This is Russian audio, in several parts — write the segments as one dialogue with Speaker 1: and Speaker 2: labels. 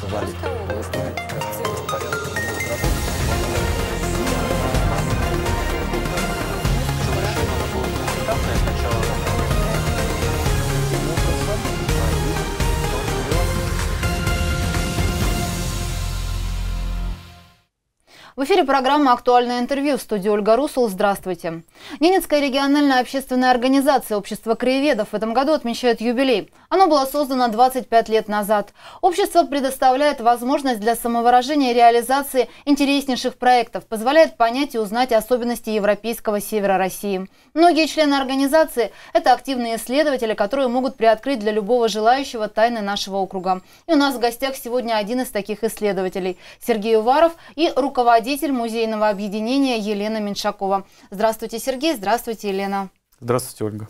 Speaker 1: Тогда называли. эфире программа «Актуальное интервью» в студии Ольга Русул. Здравствуйте. Ненецкая региональная общественная организация «Общество краеведов» в этом году отмечает юбилей. Оно было создано 25 лет назад. Общество предоставляет возможность для самовыражения и реализации интереснейших проектов, позволяет понять и узнать особенности европейского севера России. Многие члены организации – это активные исследователи, которые могут приоткрыть для любого желающего тайны нашего округа. И у нас в гостях сегодня один из таких исследователей – Сергей Уваров и руководитель руководитель музейного объединения Елена Меншакова. Здравствуйте, Сергей. Здравствуйте, Елена.
Speaker 2: Здравствуйте, Ольга.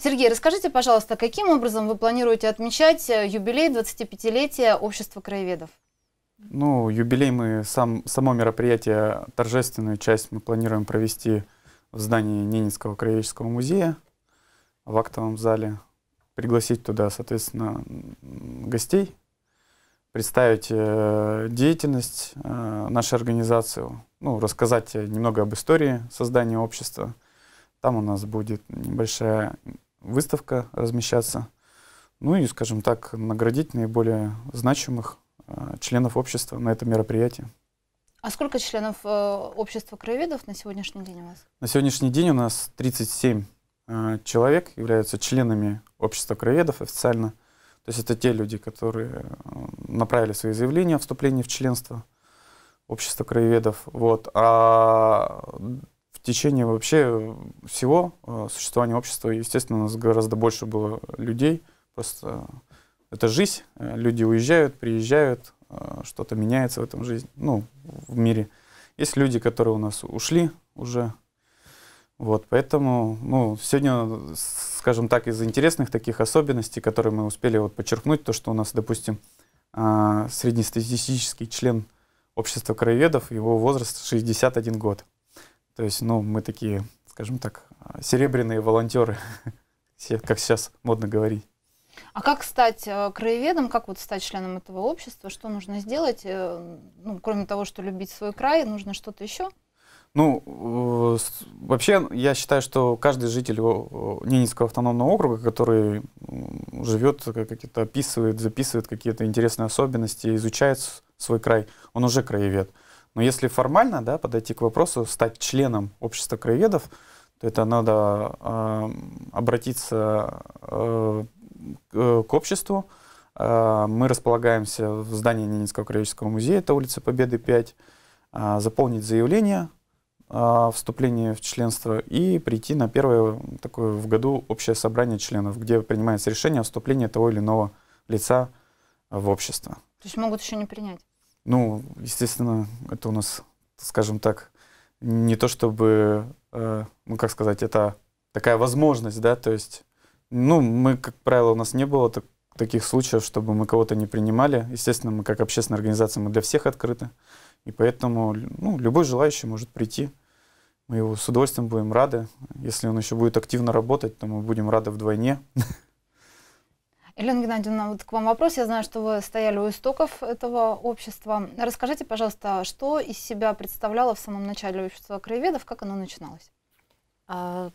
Speaker 1: Сергей, расскажите, пожалуйста, каким образом вы планируете отмечать э, юбилей 25-летия Общества краеведов?
Speaker 2: Ну, юбилей мы, сам, само мероприятие, торжественную часть мы планируем провести в здании Ненецкого краеведческого музея в актовом зале. Пригласить туда, соответственно, гостей, представить э, деятельность э, нашей организации, ну, рассказать немного об истории создания общества. Там у нас будет небольшая выставка размещаться. Ну и, скажем так, наградить наиболее значимых э, членов общества на этом мероприятии.
Speaker 1: А сколько членов общества краеведов на сегодняшний день у вас?
Speaker 2: На сегодняшний день у нас 37 человек являются членами общества краеведов официально. То есть это те люди, которые э, направили свои заявления о вступлении в членство общества краеведов. Вот. А в течение вообще всего э, существования общества, естественно, у нас гораздо больше было людей. Просто это жизнь. Люди уезжают, приезжают, э, что-то меняется в этом жизни, ну, в мире. Есть люди, которые у нас ушли уже вот, поэтому, ну, сегодня, скажем так, из интересных таких особенностей, которые мы успели вот подчеркнуть, то, что у нас, допустим, а, среднестатистический член общества краеведов, его возраст 61 год. То есть, ну, мы такие, скажем так, серебряные волонтеры, как сейчас модно говорить.
Speaker 1: А как стать э, краеведом, как вот стать членом этого общества, что нужно сделать, э, ну, кроме того, что любить свой край, нужно что-то еще?
Speaker 2: Ну, э, вообще, я считаю, что каждый житель Ненецкого автономного округа, который живет, э, как то описывает, записывает какие-то интересные особенности, изучает свой край, он уже краевед. Но если формально да, подойти к вопросу, стать членом общества краеведов, то это надо э, обратиться э, к э, обществу. Э, мы располагаемся в здании Ненецкого краеведческого музея, это улица Победы 5, э, а, заполнить заявление, а, вступление в членство и прийти на первое такое в году общее собрание членов, где принимается решение о вступлении того или иного лица в общество.
Speaker 1: То есть могут еще не принять?
Speaker 2: Ну, естественно, это у нас, скажем так, не то чтобы, э, ну как сказать, это такая возможность, да, то есть, ну мы, как правило, у нас не было так, таких случаев, чтобы мы кого-то не принимали. Естественно, мы как общественная организация, мы для всех открыты. И поэтому ну, любой желающий может прийти. Мы его с удовольствием будем рады. Если он еще будет активно работать, то мы будем рады вдвойне.
Speaker 1: Елена Геннадьевна, вот к вам вопрос. Я знаю, что вы стояли у истоков этого общества. Расскажите, пожалуйста, что из себя представляло
Speaker 3: в самом начале общества краеведов, как оно начиналось? А,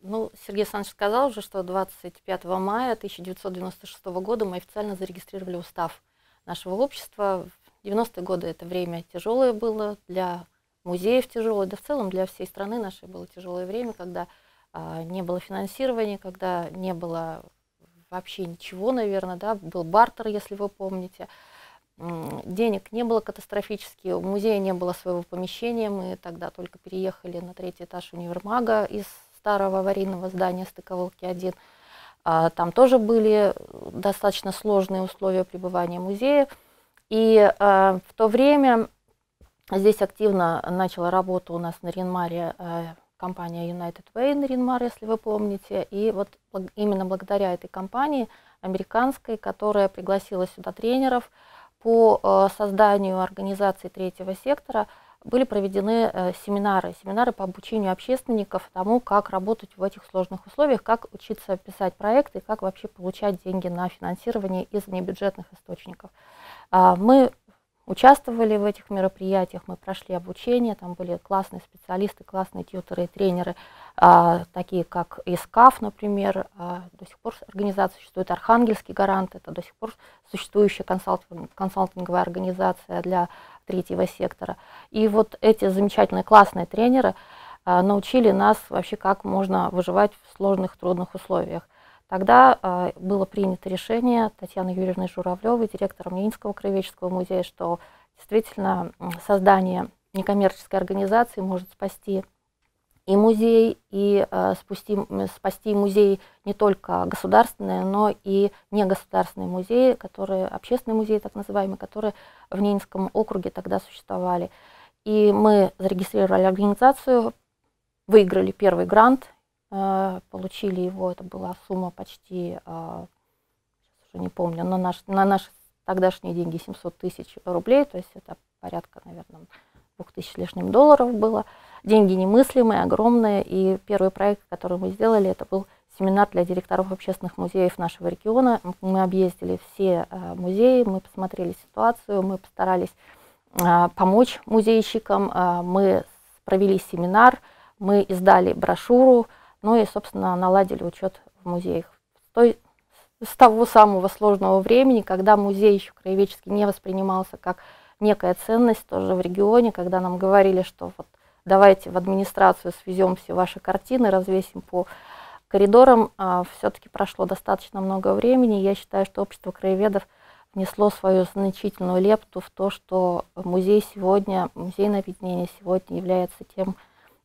Speaker 3: ну, Сергей Александрович сказал уже, что 25 мая 1996 года мы официально зарегистрировали устав нашего общества. 90-е годы это время тяжелое было для музеев тяжелое, да в целом для всей страны нашей было тяжелое время, когда а, не было финансирования, когда не было вообще ничего, наверное, да, был бартер, если вы помните. Денег не было катастрофически, у музея не было своего помещения, мы тогда только переехали на третий этаж универмага из старого аварийного здания стыковалки 1. А, там тоже были э, достаточно сложные условия пребывания музея. И э, в то время здесь активно начала работу у нас на Ринмаре э, компания United Way на Ринмар, если вы помните. И вот именно благодаря этой компании американской, которая пригласила сюда тренеров по э, созданию организации третьего сектора – были проведены э, семинары, семинары по обучению общественников тому, как работать в этих сложных условиях, как учиться писать проекты, как вообще получать деньги на финансирование из небюджетных источников. А, мы участвовали в этих мероприятиях, мы прошли обучение, там были классные специалисты, классные тьютеры и тренеры, а, такие как ИСКАФ, например, а, до сих пор организация существует, Архангельский гарант, это до сих пор существующая консалтинг, консалтинговая организация для третьего сектора. И вот эти замечательные классные тренеры а, научили нас вообще, как можно выживать в сложных, трудных условиях – Тогда а, было принято решение Татьяны Юрьевны Журавлевой, директором Ленинского краеведческого музея, что действительно создание некоммерческой организации может спасти и музей, и э, а, спусти, спасти музей не только государственные, но и негосударственные музеи, которые, общественные музеи так называемые, которые в Ненинском округе тогда существовали. И мы зарегистрировали организацию, выиграли первый грант, Э, получили его, это была сумма почти, э, сейчас уже не помню, на, наш, на наши тогдашние деньги 700 тысяч рублей, то есть это порядка, наверное, двух тысяч лишним долларов было. Деньги немыслимые, огромные, и первый проект, который мы сделали, это был семинар для директоров общественных музеев нашего региона. Мы объездили все э, музеи, мы посмотрели ситуацию, мы постарались помочь музейщикам, мы провели семинар, мы издали брошюру, ну и, собственно, наладили учет в музеях. С, с того самого сложного времени, когда музей еще краеведчески не воспринимался как некая ценность тоже в регионе, когда нам говорили, что вот давайте в администрацию свезем все ваши картины, развесим по коридорам, а, все-таки прошло достаточно много времени. Я считаю, что общество краеведов внесло свою значительную лепту в то, что музей сегодня, музейное объединение сегодня является тем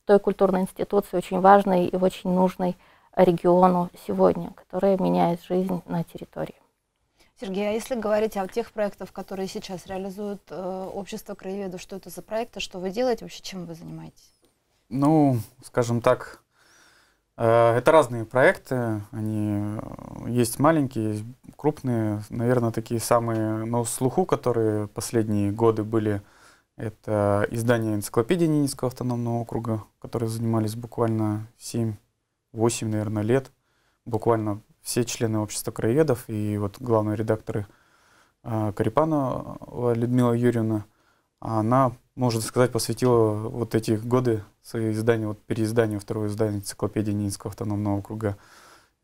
Speaker 3: той культурной институции, очень важной и очень нужной региону сегодня, которая меняет жизнь на территории.
Speaker 1: Сергей, а если говорить о тех проектах, которые сейчас реализует э, общество краеведов, что это за проекты, что вы делаете, вообще чем вы занимаетесь?
Speaker 2: Ну, скажем так, э, это разные проекты, они э, есть маленькие, есть крупные, наверное, такие самые на слуху, которые последние годы были – это издание энциклопедии Ненецкого автономного округа, которые занимались буквально 7-8, наверное, лет. Буквально все члены общества краеведов и вот главные редакторы а, Карипанова Людмила Юрьевна, она, можно сказать, посвятила вот эти годы свои издания, вот переизданию, второе издание энциклопедии Ненецкого автономного округа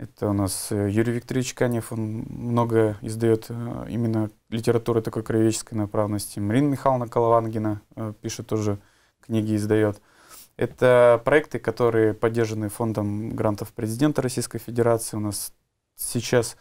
Speaker 2: это у нас э, Юрий Викторович Канев, он много издает э, именно литературы такой краеведческой направленности. Марина Михайловна Коловангина э, пишет тоже книги, издает. Это проекты, которые поддержаны фондом грантов президента Российской Федерации. У нас сейчас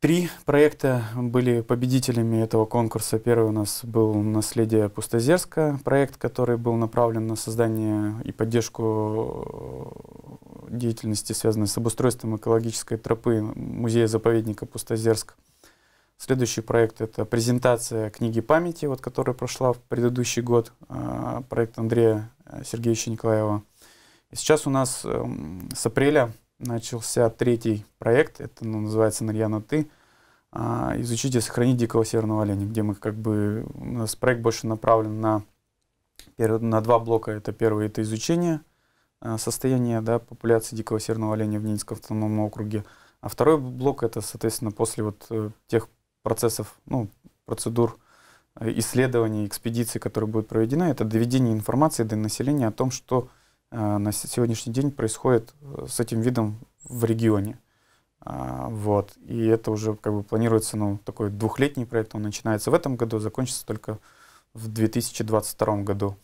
Speaker 2: три проекта были победителями этого конкурса. Первый у нас был «Наследие Пустозерска», проект, который был направлен на создание и поддержку деятельности, связанной с обустройством экологической тропы музея-заповедника Пустозерск. Следующий проект — это презентация книги памяти, вот, которая прошла в предыдущий год, а, проект Андрея э, Сергеевича Николаева. И сейчас у нас эм, с апреля начался третий проект, это ну, называется «Нарьяна, ты», а, изучить и сохранить дикого северного оленя, где мы как бы, у нас проект больше направлен на, на два блока. Это первый — это изучение Э, состояние да, популяции дикого северного оленя в Ненецком автономном округе. А второй блок это, соответственно, после вот э, тех процессов, ну, процедур э, исследований, экспедиций, которые будут проведены, это доведение информации до населения о том, что на сегодняшний день происходит с этим видом в регионе. А, вот. И это уже как бы планируется, ну, такой двухлетний проект, он начинается в этом году, закончится только в 2022 году.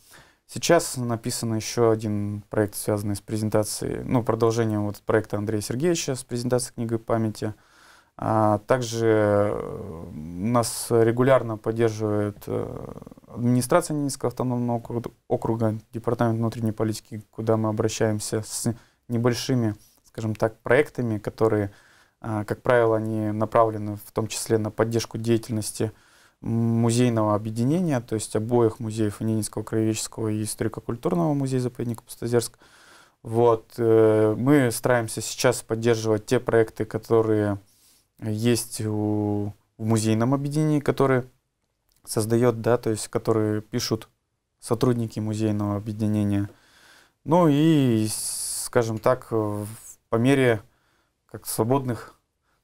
Speaker 2: Сейчас написан еще один проект, связанный с презентацией, ну, продолжением вот проекта Андрея Сергеевича с презентацией книги памяти. А, также э, нас регулярно поддерживает э, администрация Ненецкого автономного округа, округа, департамент внутренней политики, куда мы обращаемся с небольшими, скажем так, проектами, которые, а, как правило, они направлены в том числе на поддержку деятельности э, музейного объединения, то есть обоих музеев Ненецкого краеведческого и историко-культурного музея заповедника Пустозерск. Вот. Э, мы стараемся сейчас поддерживать те проекты, которые есть у, в музейном объединении, которые создает, да, то есть которые пишут сотрудники музейного объединения. Ну и, скажем так, по мере как свободных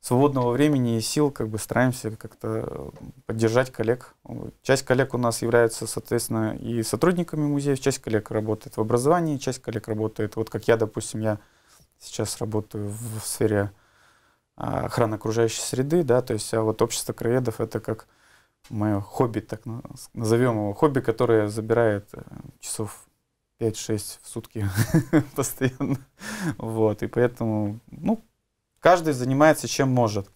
Speaker 2: свободного времени и сил как бы стараемся как-то э, поддержать коллег. Часть коллег у нас являются, соответственно, и сотрудниками музеев, часть коллег работает в образовании, часть коллег работает, вот как я, допустим, я сейчас работаю в, сфере а, охраны окружающей среды, да, то есть а вот общество краедов — это как мое хобби, так назовем его, хобби, которое забирает э, часов 5-6 в сутки постоянно. Вот, и поэтому, ну, Каждый занимается чем может.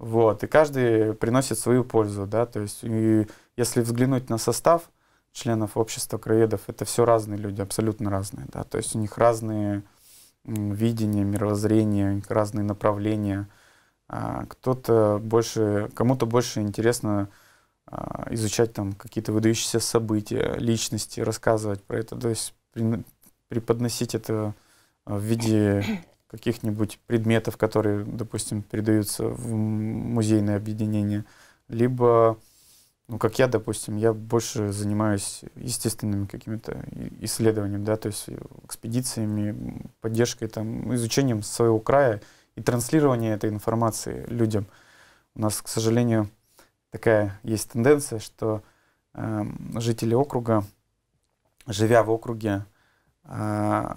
Speaker 2: Вот, и каждый приносит свою пользу, да, то есть и если взглянуть на состав членов общества краедов, это все разные люди, абсолютно разные, да, то есть у них разные видения, мировоззрения, у них разные направления. А, кто-то больше, кому-то больше интересно а, изучать там какие-то выдающиеся события, личности, рассказывать про это, то есть преподносить это в виде каких-нибудь предметов, которые, допустим, передаются в музейное объединение, либо, ну, как я, допустим, я больше занимаюсь естественными какими-то исследованиями, да, то есть экспедициями, поддержкой, там, изучением своего края и транслирование этой информации людям. У нас, к сожалению, такая есть тенденция, что э, жители округа, живя в округе, э,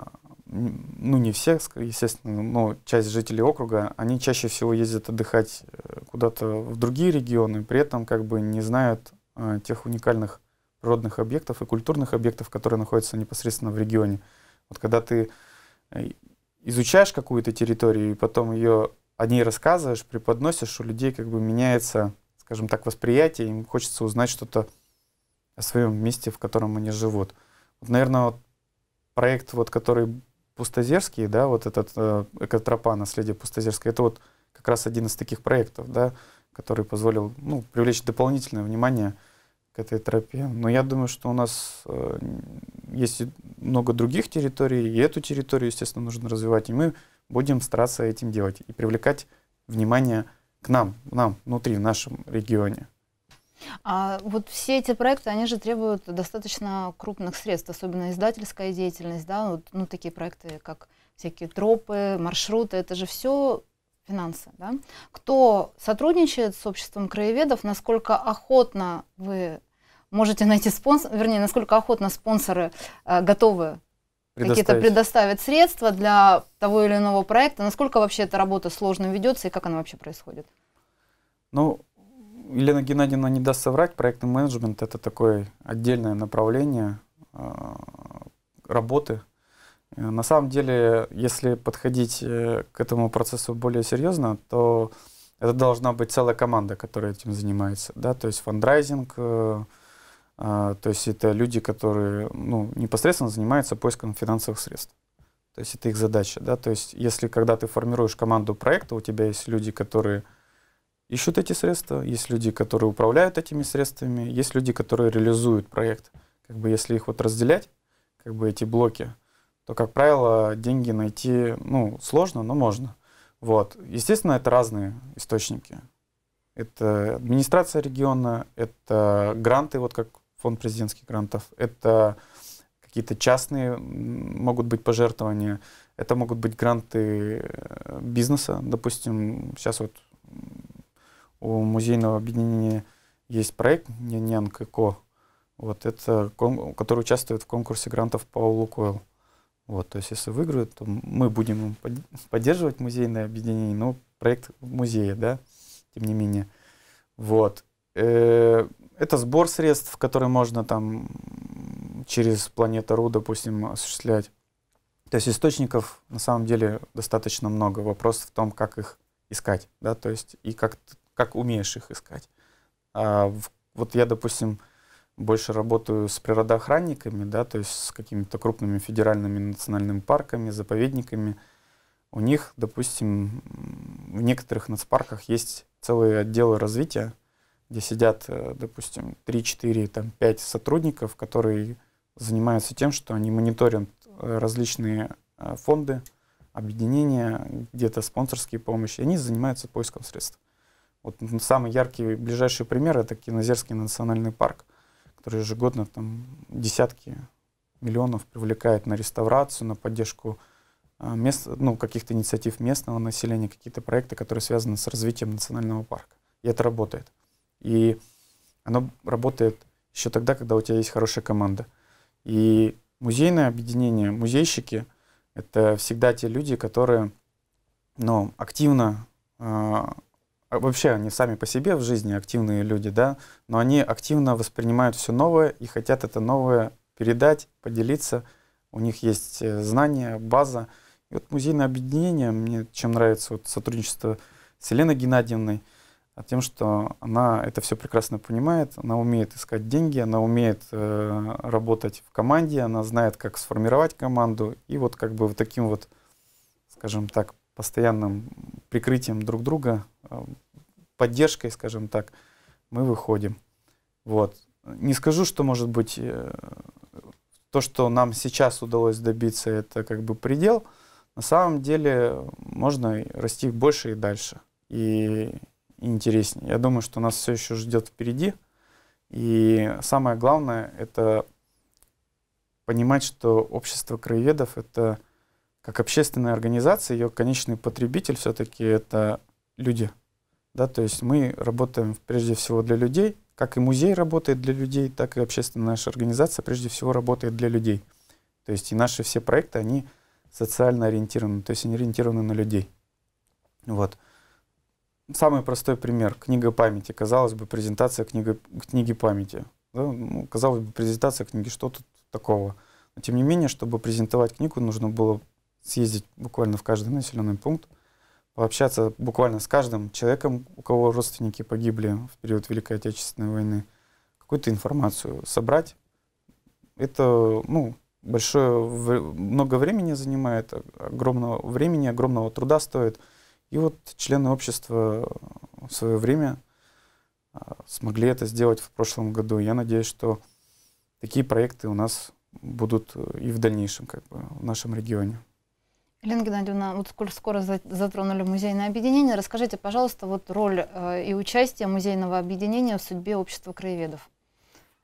Speaker 2: ну не все, естественно, но часть жителей округа, они чаще всего ездят отдыхать э, куда-то в другие регионы, при этом как бы не знают э, тех уникальных родных объектов и культурных объектов, которые находятся непосредственно в регионе. Вот когда ты э, изучаешь какую-то территорию и потом ее о ней рассказываешь, преподносишь, у людей как бы меняется, скажем так, восприятие, им хочется узнать что-то о своем месте, в котором они живут. Вот, наверное, вот проект, вот, который Пустозерский, да, вот этот э, экотропа наследия Пустозерское, это вот как раз один из таких проектов, да, который позволил ну, привлечь дополнительное внимание к этой тропе. Но я думаю, что у нас э, есть много других территорий, и эту территорию, естественно, нужно развивать, и мы будем стараться этим делать и привлекать внимание к нам, нам внутри, в нашем регионе.
Speaker 1: А вот все эти проекты, они же требуют достаточно крупных средств, особенно издательская деятельность, да, вот, ну такие проекты, как всякие тропы, маршруты, это же все финансы, да. Кто сотрудничает с обществом краеведов, насколько охотно вы можете найти спонсор, вернее, насколько охотно спонсоры э, готовы какие-то предоставить средства для того или иного проекта, насколько вообще эта работа сложно ведется и как она вообще происходит?
Speaker 2: Ну, Елена Геннадьевна не даст соврать, проектный менеджмент это такое отдельное направление а, работы. Э, на самом деле, если подходить э, к этому процессу более серьезно, то это должна быть целая команда, которая этим занимается. Да? То есть фандрайзинг, э, а, то есть это люди, которые ну, непосредственно занимаются поиском финансовых средств. То есть это их задача. Да? То есть если когда ты формируешь команду проекта, у тебя есть люди, которые ищут эти средства, есть люди, которые управляют этими средствами, есть люди, которые реализуют проект. Как бы если их вот разделять, как бы эти блоки, то, как правило, деньги найти, ну, сложно, но можно. Вот. Естественно, это разные источники. Это администрация региона, это гранты, вот как фонд президентских грантов, это какие-то частные могут быть пожертвования, это могут быть гранты э, бизнеса, допустим, сейчас вот у музейного объединения есть проект «Нянян ККО», вот, это, который участвует в конкурсе грантов по Лукойл. Вот, то есть, если выиграют, то мы будем поддерживать музейное объединение, но проект музея, да, тем не менее. Вот. Э, это сбор средств, которые можно там через Планета.ру, допустим, осуществлять. То есть источников на самом деле достаточно много. Вопрос в том, как их искать, да, то есть и как как умеешь их искать. А, вот я, допустим, больше работаю с природоохранниками, да, то есть с какими-то крупными федеральными национальными парками, заповедниками. У них, допустим, в некоторых нацпарках есть целые отделы развития, где сидят, э, допустим, 3, 4, там, 5 сотрудников, которые занимаются тем, что они мониторят э, различные э, фонды, объединения, где-то спонсорские помощи. Они занимаются поиском средств. Вот самый яркий, ближайший пример — это Кинозерский национальный парк, который ежегодно там десятки миллионов привлекает на реставрацию, на поддержку а, мест, ну, каких-то инициатив местного населения, какие-то проекты, которые связаны с развитием национального парка. И это работает. И оно работает еще тогда, когда у тебя есть хорошая команда. И музейное объединение, музейщики — это всегда те люди, которые ну, активно а, а вообще они сами по себе в жизни активные люди, да, но они активно воспринимают все новое и хотят это новое передать, поделиться. У них есть э, знания, база. И вот музейное объединение, мне чем нравится вот сотрудничество с Еленой Геннадьевной, а тем, что она это все прекрасно понимает, она умеет искать деньги, она умеет э, работать в команде, она знает, как сформировать команду. И вот как бы вот таким вот, скажем так, постоянным прикрытием друг друга э, поддержкой, скажем так, мы выходим. Вот. Не скажу, что, может быть, э, то, что нам сейчас удалось добиться, это как бы предел. На самом деле можно расти больше и дальше, и, интереснее. Я думаю, что нас все еще ждет впереди. И самое главное — это понимать, что общество краеведов — это как общественная организация, ее конечный потребитель все-таки это люди — да, то есть мы работаем прежде всего для людей, как и музей работает для людей, так и общественная наша организация прежде всего работает для людей. То есть и наши все проекты, они социально ориентированы, то есть они ориентированы на людей. Вот. Самый простой пример — книга памяти. Казалось бы, презентация книга, книги памяти. Да? Ну, казалось бы, презентация книги, что тут такого? Но тем не менее, чтобы презентовать книгу, нужно было съездить буквально в каждый населенный пункт, пообщаться буквально с каждым человеком, у кого родственники погибли в период Великой Отечественной войны, какую-то информацию собрать. Это ну, большое, много времени занимает, огромного времени, огромного труда стоит. И вот члены общества в свое время а, смогли это сделать в прошлом году. Я надеюсь, что такие проекты у нас будут э, и в дальнейшем как бы, в нашем регионе.
Speaker 1: Елена Геннадьевна, вот скоро, затронули музейное объединение. Расскажите, пожалуйста, вот роль э, и участие музейного объединения в судьбе общества краеведов.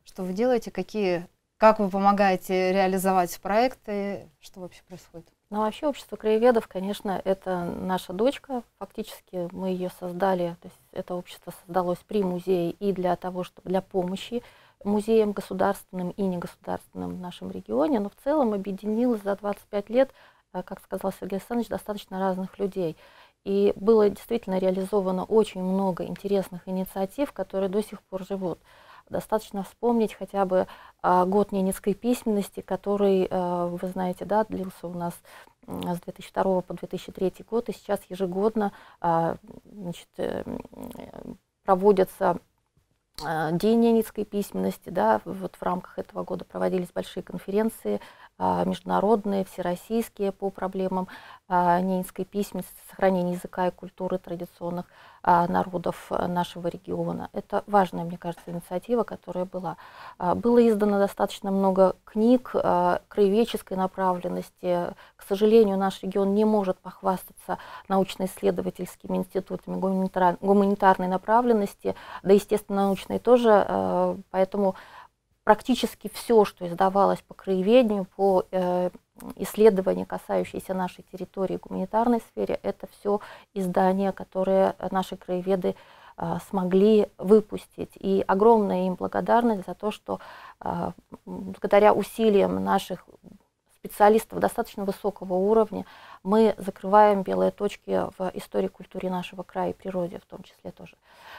Speaker 1: Что вы делаете, какие, как вы помогаете
Speaker 3: реализовать проекты,
Speaker 1: что вообще происходит?
Speaker 3: Ну, вообще общество краеведов, конечно, это наша дочка. Фактически мы ее создали, то есть это общество создалось при музее и для того, чтобы для помощи музеям государственным и негосударственным в нашем регионе, но в целом объединилось за 25 лет а, как сказал Сергей Александрович, достаточно разных людей. И было действительно реализовано очень много интересных инициатив, которые до сих пор живут. Достаточно вспомнить хотя бы а, год ненецкой письменности, который, а, вы знаете, да, длился у нас с 2002 по 2003 год, и сейчас ежегодно значит, э, проводятся День ненецкой письменности, да, вот в рамках этого года проводились большие конференции а, международные, всероссийские по проблемам а, неинской письменности, сохранения языка и культуры традиционных а, народов э, нашего региона. Это важная, мне кажется, инициатива, которая была. Было издано достаточно много книг краеведческой направленности. К сожалению, наш регион не может похвастаться научно-исследовательскими институтами гуманитарной направленности, да, естественно, научной тоже, поэтому практически все, что издавалось по краеведению, по э, исследования, касающиеся нашей территории в гуманитарной сфере, это все издания, которые наши краеведы э, смогли выпустить. И огромная им благодарность за то, что э, благодаря усилиям наших специалистов достаточно высокого уровня мы закрываем белые точки в истории, культуре нашего края и природе в том числе тоже.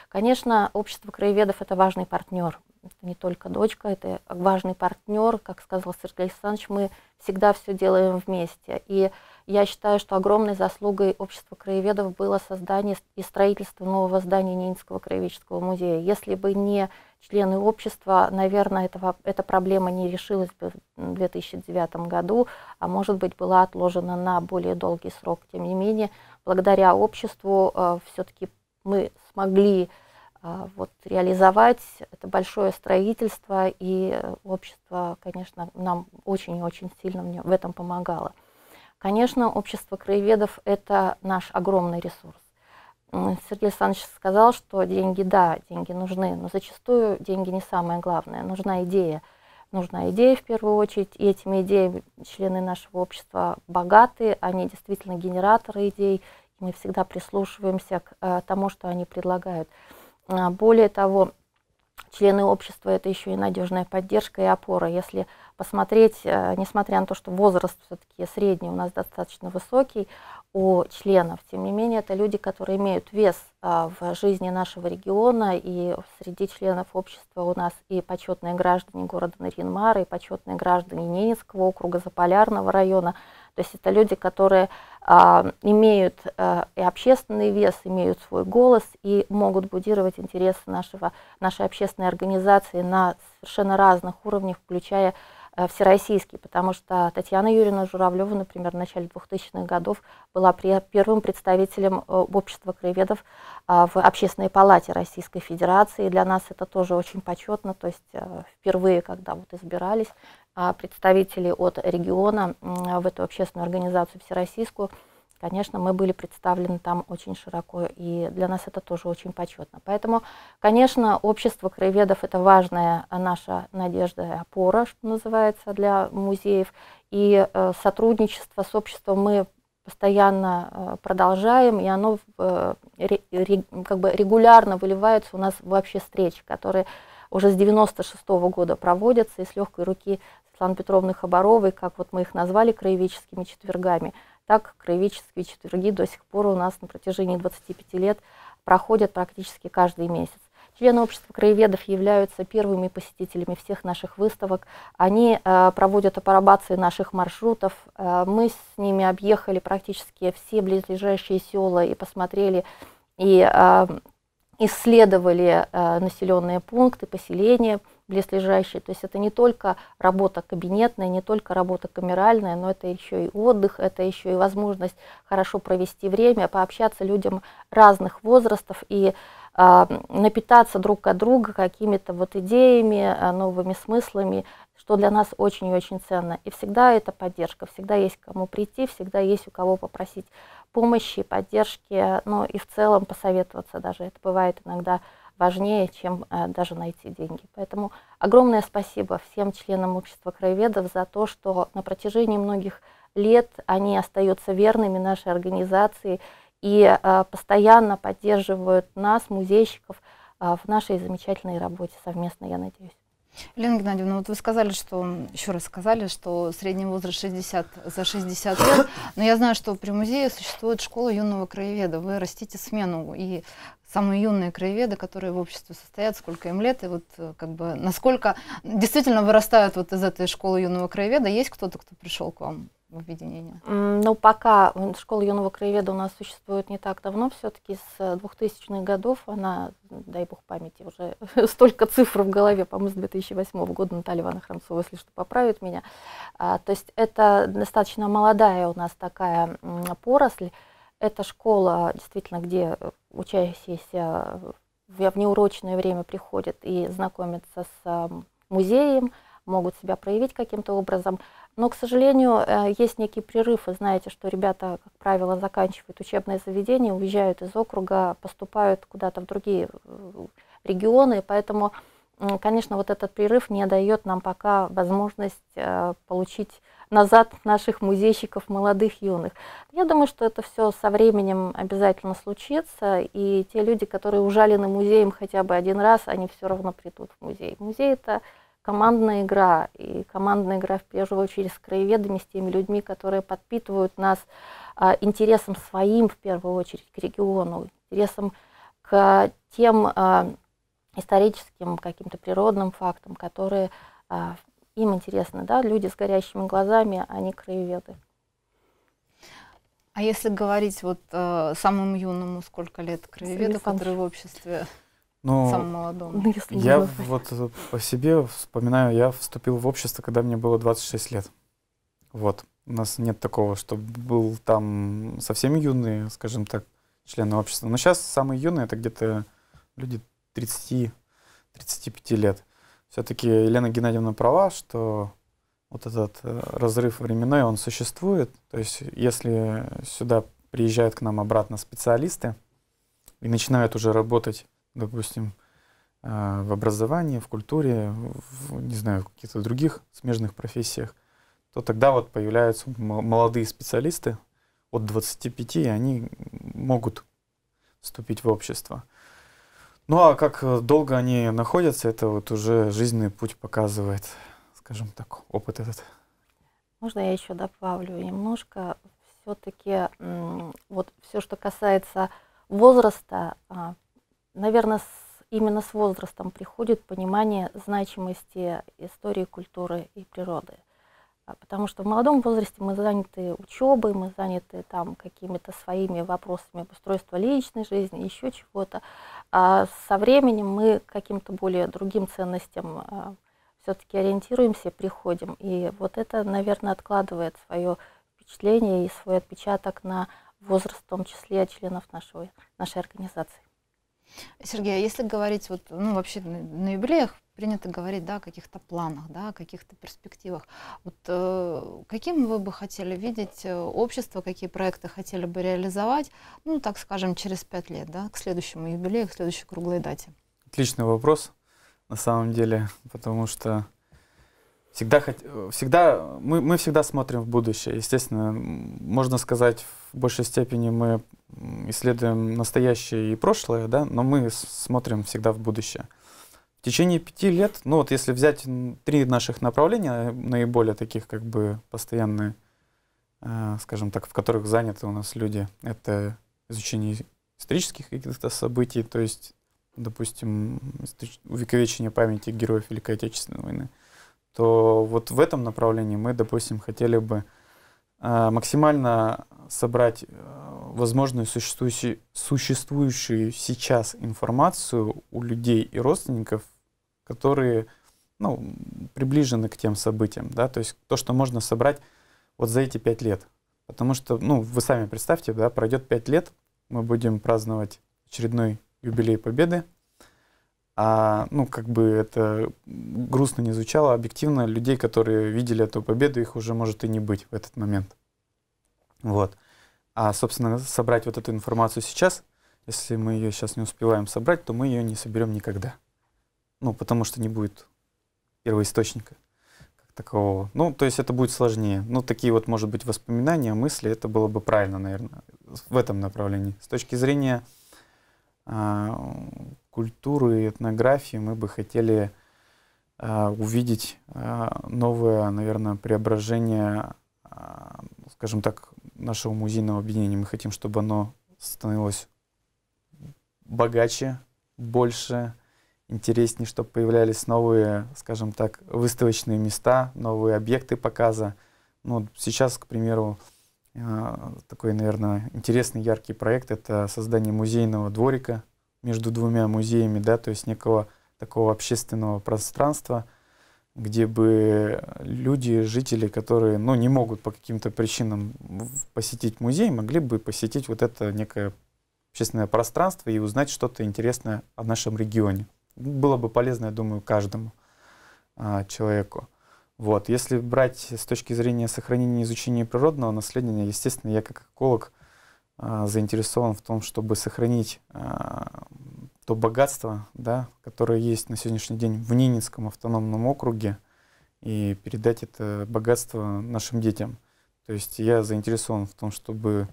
Speaker 3: Конечно, общество краеведов – это важный партнер. Это не только дочка, это важный партнер. Как сказал Сергей Александрович, мы всегда все делаем вместе. И я считаю, что огромной заслугой общества краеведов было создание и строительство нового здания Нинского краеведческого музея. Если бы не члены общества, наверное, этого, эта проблема не решилась бы в 2009 году, а может быть была отложена на более долгий срок. Тем не менее, благодаря обществу э, все-таки мы смогли э, вот, реализовать это большое строительство, и общество, конечно, нам очень и очень сильно в этом помогало. Конечно, общество краеведов – это наш огромный ресурс. Э, Сергей Александрович сказал, что деньги, да, деньги нужны, но зачастую деньги не самое главное, нужна идея. Нужна идея в первую очередь, и этими идеями члены нашего общества богаты, они действительно генераторы идей, мы всегда прислушиваемся к э, тому, что они предлагают. А, более того, члены общества – это еще и надежная поддержка и опора. Если посмотреть, э, несмотря на то, что возраст все-таки средний у нас достаточно высокий у членов, тем не менее это люди, которые имеют вес а, в жизни нашего региона, и среди членов общества у нас и почетные граждане города Наринмара, и почетные граждане Ненецкого округа, Заполярного района – то есть это люди, которые а, имеют а, и общественный вес, имеют свой голос и могут будировать интересы нашего, нашей общественной организации на совершенно разных уровнях, включая Э, всероссийский, потому что Татьяна Юрьевна Журавлева, например, в начале 2000-х годов была первым представителем э, общества краеведов а, в Общественной палате Российской Федерации. И для нас это тоже очень почетно, то есть э, впервые, когда вот избирались а, представители от региона в эту общественную организацию всероссийскую, Конечно, мы были представлены там очень широко, и для нас это тоже очень почетно. Поэтому, конечно, общество краеведов – это важная наша надежда и опора, что называется, для музеев. И э, сотрудничество с обществом мы постоянно э, продолжаем, и оно э, как бы регулярно выливается у нас вообще встречи, которые уже с 96 года проводятся, и с легкой руки Светланы Петровны Хабаровой, как вот мы их назвали краеведческими четвергами – так, краеведческие четверги до сих пор у нас на протяжении 25 лет проходят практически каждый месяц. Члены общества краеведов являются первыми посетителями всех наших выставок. Они э, проводят апробации наших маршрутов. Э, мы с ними объехали практически все близлежащие села и посмотрели и э, исследовали э, населенные пункты, поселения близлежащие. То есть это не только работа кабинетная, не только работа камеральная, но это еще и отдых, это еще и возможность хорошо провести время, пообщаться людям разных возрастов и а, напитаться друг от друга какими-то вот идеями, а, новыми смыслами что для нас очень и очень ценно. И всегда это поддержка, всегда есть к кому прийти, всегда есть у кого попросить помощи, поддержки, ну и в целом посоветоваться даже. Это бывает иногда важнее, чем э, даже найти деньги. Поэтому огромное спасибо всем членам общества краеведов за то, что на протяжении многих лет они остаются верными нашей организации и э, постоянно поддерживают нас, музейщиков, э, в нашей замечательной работе совместно, я надеюсь.
Speaker 1: Лена Геннадьевна, вот вы сказали, что, еще раз сказали, что средний возраст 60 за 60 лет, но я знаю, что при музее существует школа юного краеведа, вы растите смену, и самые юные краеведы, которые в обществе состоят, сколько им лет, и вот э, как бы насколько действительно вырастают вот из этой школы юного краеведа, есть
Speaker 3: кто-то, кто пришел
Speaker 1: к вам в объединение?
Speaker 3: Ну, пока школа юного краеведа у нас существует не так давно, все-таки с 2000-х э, годов она, дай бог памяти, уже столько цифр в голове, по-моему, с 2008 года Наталья Ивановна Храмцова, если что, поправит меня. А, то есть это достаточно молодая у нас такая поросль, эта школа, действительно, где учащиеся в неурочное время приходят и знакомятся с музеем, могут себя проявить каким-то образом. Но, к сожалению, э, есть некий прерыв. Вы знаете, что ребята, как правило, заканчивают учебное заведение, уезжают из округа, поступают куда-то в другие э, регионы. Поэтому, конечно, вот этот прерыв не дает нам пока возможность э, получить назад наших музейщиков молодых, юных. Я думаю, что это все со временем обязательно случится, и те люди, которые ужалены музеем хотя бы один раз, они все равно придут в музей. Музей – это командная игра, и командная игра в первую очередь с краеведами, с теми людьми, которые подпитывают нас а, интересом своим, в первую очередь, к региону, интересом к тем а, историческим каким-то природным фактам, которые а, им интересно, да, люди с горящими глазами, они а краеведы. А если говорить вот э,
Speaker 1: самому юному, сколько лет краеведу, который в обществе, ну, самому молодому? Ну, если я
Speaker 2: вот э, по себе вспоминаю, я вступил в общество, когда мне было 26 лет. Вот. У нас нет такого, чтобы был там совсем юный, скажем так, члены общества. Но сейчас самые юные — это где-то люди 30-35 лет все-таки Елена Геннадьевна права, что вот этот э, разрыв временной, он существует. То есть если сюда приезжают к нам обратно специалисты и начинают уже работать, допустим, э, в образовании, в культуре, в, не знаю, в каких-то других смежных профессиях, то тогда вот появляются молодые специалисты от 25, и они могут вступить в общество. Ну а как э, долго они находятся, это вот уже жизненный путь показывает, скажем так, опыт этот.
Speaker 3: Можно я еще добавлю немножко? Все-таки вот все, что касается возраста, а, наверное, с, именно с возрастом приходит понимание значимости истории, культуры и природы. А, потому что в молодом возрасте мы заняты учебой, мы заняты там какими-то своими вопросами устройства личной жизни, еще чего-то. А со временем мы каким-то более другим ценностям а, все-таки ориентируемся, приходим. И вот это, наверное, откладывает свое впечатление и свой отпечаток на возраст, в том числе членов нашего, нашей организации. Сергей, а если говорить, вот, ну, вообще на,
Speaker 1: на юбилеях принято говорить да, о каких-то планах, да, о каких-то перспективах. Вот, э, каким вы бы хотели видеть э, общество, какие проекты хотели бы реализовать, ну, так скажем, через пять лет, да, к следующему юбилею, к следующей круглой дате?
Speaker 2: Отличный вопрос, на самом деле, потому что всегда, всегда мы, мы всегда смотрим в будущее. Естественно, можно сказать, в большей степени мы исследуем настоящее и прошлое, да, но мы смотрим всегда в будущее. В течение пяти лет, ну вот если взять три наших направления, э, наиболее таких как бы постоянные, э, скажем так, в которых заняты у нас люди, это изучение исторических каких-то событий, то есть, допустим, увековечение памяти героев Великой Отечественной войны – то вот в этом направлении мы, допустим, хотели бы э, максимально собрать э, возможную существующую, существующую сейчас информацию у людей и родственников, которые ну, приближены к тем событиям, да, то есть то, что можно собрать вот за эти пять лет. Потому что, ну, вы сами представьте, да, пройдет пять лет, мы будем праздновать очередной юбилей Победы, а, ну, как бы это грустно не звучало, объективно людей, которые видели эту победу, их уже может и не быть в этот момент. Вот. А, собственно, собрать вот эту информацию сейчас, если мы ее сейчас не успеваем собрать, то мы ее не соберем никогда. Ну, потому что не будет первоисточника как такового. Ну, то есть это будет сложнее. Ну, такие вот, может быть, воспоминания, мысли, это было бы правильно, наверное, в этом направлении. С точки зрения а, культуры и этнографии мы бы хотели а, увидеть а, новое, наверное, преображение, а, скажем так, нашего музейного объединения. Мы хотим, чтобы оно становилось богаче, больше, интереснее, чтобы появлялись новые, скажем так, выставочные места, новые объекты показа. Ну, сейчас, к примеру, такой, наверное, интересный, яркий проект — это создание музейного дворика — между двумя музеями, да, то есть некого такого общественного пространства, где бы э, люди, жители, которые ну, не могут по каким-то причинам посетить музей, могли бы посетить вот это некое общественное пространство и узнать что-то интересное о нашем регионе. Было бы полезно, я думаю, каждому а, человеку. Вот. Если брать с точки зрения сохранения и изучения природного наследия, естественно, я как эколог – а, заинтересован в том, чтобы сохранить а, то богатство, да, которое есть на сегодняшний день в Нининском автономном округе, и передать это богатство нашим детям. То есть я заинтересован в том, чтобы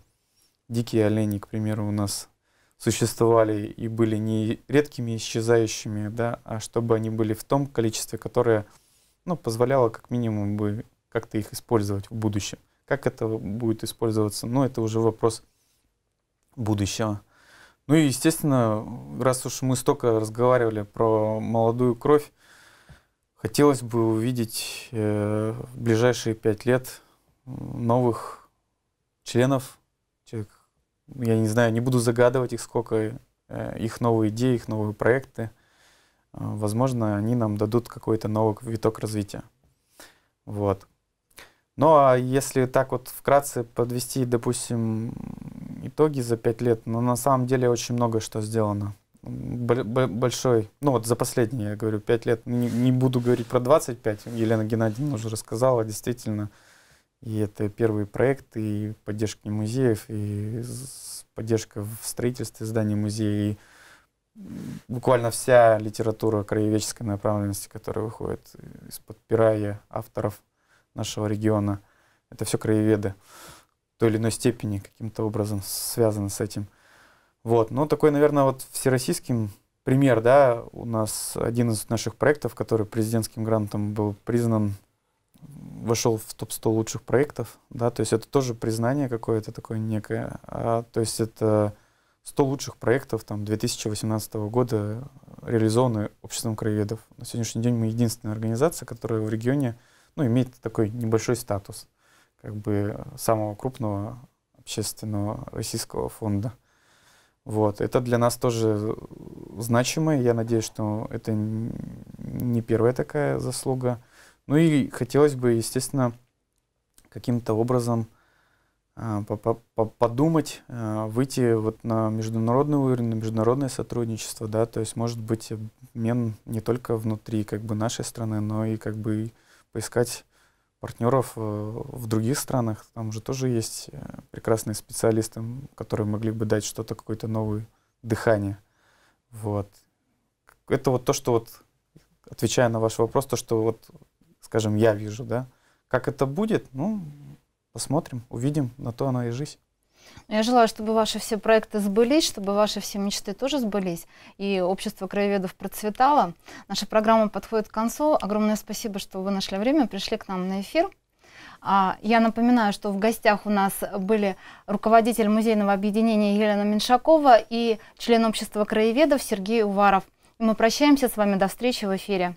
Speaker 2: дикие олени, к примеру, у нас существовали и были не редкими исчезающими, да, а чтобы они были в том количестве, которое ну, позволяло как минимум бы как-то их использовать в будущем. Как это будет использоваться, ну, это уже вопрос будущего. Ну и, естественно, раз уж мы столько разговаривали про молодую кровь, хотелось бы увидеть э, в ближайшие пять лет новых членов. Человек, я не знаю, не буду загадывать их сколько, э, их новые идеи, их новые проекты. Э, возможно, они нам дадут какой-то новый виток развития. Вот. Ну а если так вот вкратце подвести, допустим, итоги за пять лет, но на самом деле очень много что сделано. большой, ну вот за последние, я говорю, пять лет, не, не буду говорить про 25, Елена Геннадьевна уже рассказала, действительно, и это первый проект, и поддержка музеев, и поддержка в строительстве зданий музея, и буквально вся литература краеведческой направленности, которая выходит из-под пера авторов нашего региона, это все краеведы той или иной степени каким-то образом связаны с этим. Вот. Ну, такой, наверное, вот всероссийским пример, да, у нас один из наших проектов, который президентским грантом был признан, вошел в топ-100 лучших проектов, да, то есть это тоже признание какое-то такое некое, а, то есть это 100 лучших проектов там 2018 года реализованы обществом краеведов. На сегодняшний день мы единственная организация, которая в регионе, ну, имеет такой небольшой статус как бы самого крупного общественного российского фонда. Вот. Это для нас тоже значимо. Я надеюсь, что это не первая такая заслуга. Ну и хотелось бы, естественно, каким-то образом а, подумать, а, выйти вот на международный уровень, на международное сотрудничество, да, то есть, может быть, обмен не только внутри как бы нашей страны, но и как бы поискать партнеров э, в других странах. Там же тоже есть э, прекрасные специалисты, которые могли бы дать что-то, какое-то новое дыхание. Вот. Это вот то, что вот, отвечая на ваш вопрос, то, что вот, скажем, я вижу, да. Как это будет, ну, посмотрим, увидим, на то она и жизнь.
Speaker 1: Я желаю, чтобы ваши все проекты сбылись, чтобы ваши все мечты тоже сбылись, и общество краеведов процветало. Наша программа подходит к концу. Огромное спасибо, что вы нашли время, пришли к нам на эфир. А, я напоминаю, что в гостях у нас были руководитель музейного объединения Елена Меншакова и член общества краеведов Сергей Уваров. мы прощаемся с вами до встречи в эфире.